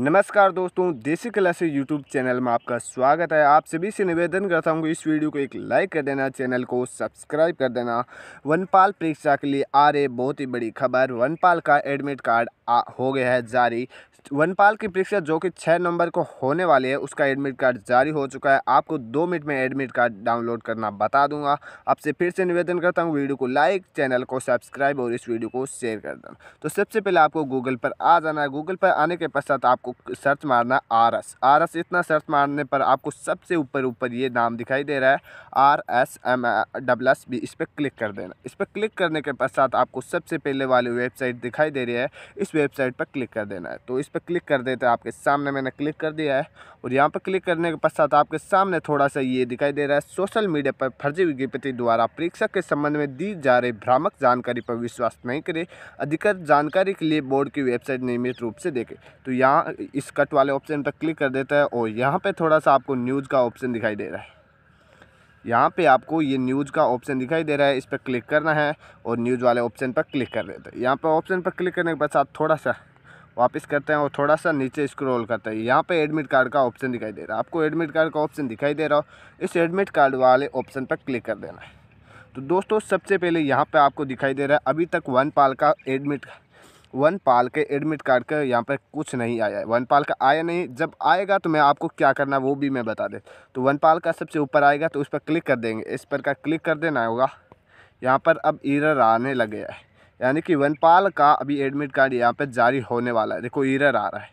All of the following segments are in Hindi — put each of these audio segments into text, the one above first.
नमस्कार दोस्तों देसी से यूट्यूब चैनल में आपका स्वागत है आप सभी से निवेदन करता हूँ कि इस वीडियो को एक लाइक कर देना चैनल को सब्सक्राइब कर देना वनपाल परीक्षा के लिए आ रहे बहुत ही बड़ी खबर वनपाल का एडमिट कार्ड आ, हो गया है जारी वनपाल की परीक्षा जो कि छः नंबर को होने वाली है उसका एडमिट कार्ड जारी हो चुका है आपको दो मिनट में एडमिट कार्ड डाउनलोड करना बता दूंगा आपसे फिर से निवेदन करता हूँ वीडियो को लाइक चैनल को सब्सक्राइब और इस वीडियो को शेयर कर देना तो सबसे पहले आपको गूगल पर आ जाना है गूगल पर आने के पश्चात आपको सर्च मारना आर एस आर एस इतना सर्च मारने पर आपको सबसे ऊपर ऊपर ये नाम दिखाई दे रहा है R S M double S B इस पर क्लिक कर देना इस पर क्लिक करने के पश्चात आपको सबसे पहले वाली वेबसाइट दिखाई दे रही है इस वेबसाइट पर क्लिक कर देना है तो इस पर क्लिक कर देते हैं आपके सामने मैंने क्लिक कर दिया है और यहाँ पर क्लिक करने के पश्चात आपके सामने थोड़ा सा ये दिखाई दे रहा है सोशल मीडिया पर फर्जी विज्ञप्ति द्वारा परीक्षक के संबंध में दी जा रही भ्रामक जानकारी पर विश्वास नहीं करे अधिकतर जानकारी के लिए बोर्ड की वेबसाइट नियमित रूप से देखें तो यहाँ इस कट वाले ऑप्शन पर क्लिक कर देता है और यहाँ पर थोड़ा सा आपको न्यूज़ का ऑप्शन दिखाई दे रहा है यहाँ पे आपको ये न्यूज़ का ऑप्शन दिखाई दे रहा है इस पर क्लिक करना है और न्यूज़ वाले ऑप्शन पर क्लिक कर देते हैं यहाँ पर ऑप्शन पर क्लिक करने के बाद आप थोड़ा सा वापस करते हैं और थोड़ा सा नीचे स्क्रॉल करते हैं यहाँ पे एडमिट कार्ड का ऑप्शन दिखाई दे रहा है आपको एडमिट कार्ड का ऑप्शन दिखाई दे रहा हो इस एडमिट कार्ड वाले ऑप्शन पर क्लिक कर देना है तो दोस्तों सबसे पहले यहाँ पर आपको दिखाई दे रहा है अभी तक वन पाल का एडमिट वन पाल के एडमिट कार्ड का यहाँ पर कुछ नहीं आया है वन पाल का आया नहीं जब आएगा तो मैं आपको क्या करना वो भी मैं बता दें तो वन पाल का सबसे ऊपर आएगा तो उस पर क्लिक कर देंगे इस पर का क्लिक कर देना होगा यहाँ पर अब ईरर आने लग गया है यानी कि वनपाल का अभी एडमिट कार्ड यहाँ पर जारी होने वाला है देखो ईरर आ रहा है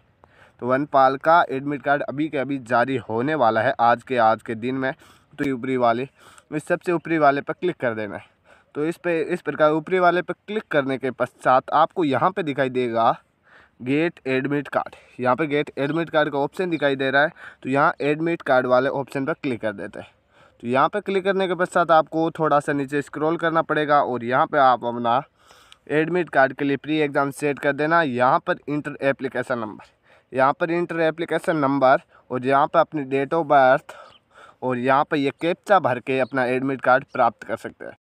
तो वनपाल का एडमिट कार्ड अभी के अभी जारी होने वाला है आज के आज के दिन में तो ऊपरी वाले इस सबसे ऊपरी वाले पर क्लिक कर देना है तो इस पे इस प्रकार ऊपरी वाले पर क्लिक करने के पश्चात आपको यहाँ पे दिखाई देगा गेट एडमिट कार्ड यहाँ पे गेट एडमिट कार्ड का ऑप्शन दिखाई दे रहा है तो यहाँ एडमिट कार्ड वाले ऑप्शन पर क्लिक कर देते हैं तो यहाँ पे क्लिक करने के पश्चात आपको थोड़ा सा नीचे स्क्रॉल करना पड़ेगा और यहाँ पे आप अपना एडमिट कार्ड के लिए प्री एग्ज़ाम सेट कर देना यहाँ पर इंटर एप्लीकेशन नंबर यहाँ पर इंटर एप्लीकेशन नंबर और यहाँ पर अपनी डेट ऑफ बर्थ और यहाँ पर ये कैप्चा भर के अपना एडमिट कार्ड प्राप्त कर सकते हैं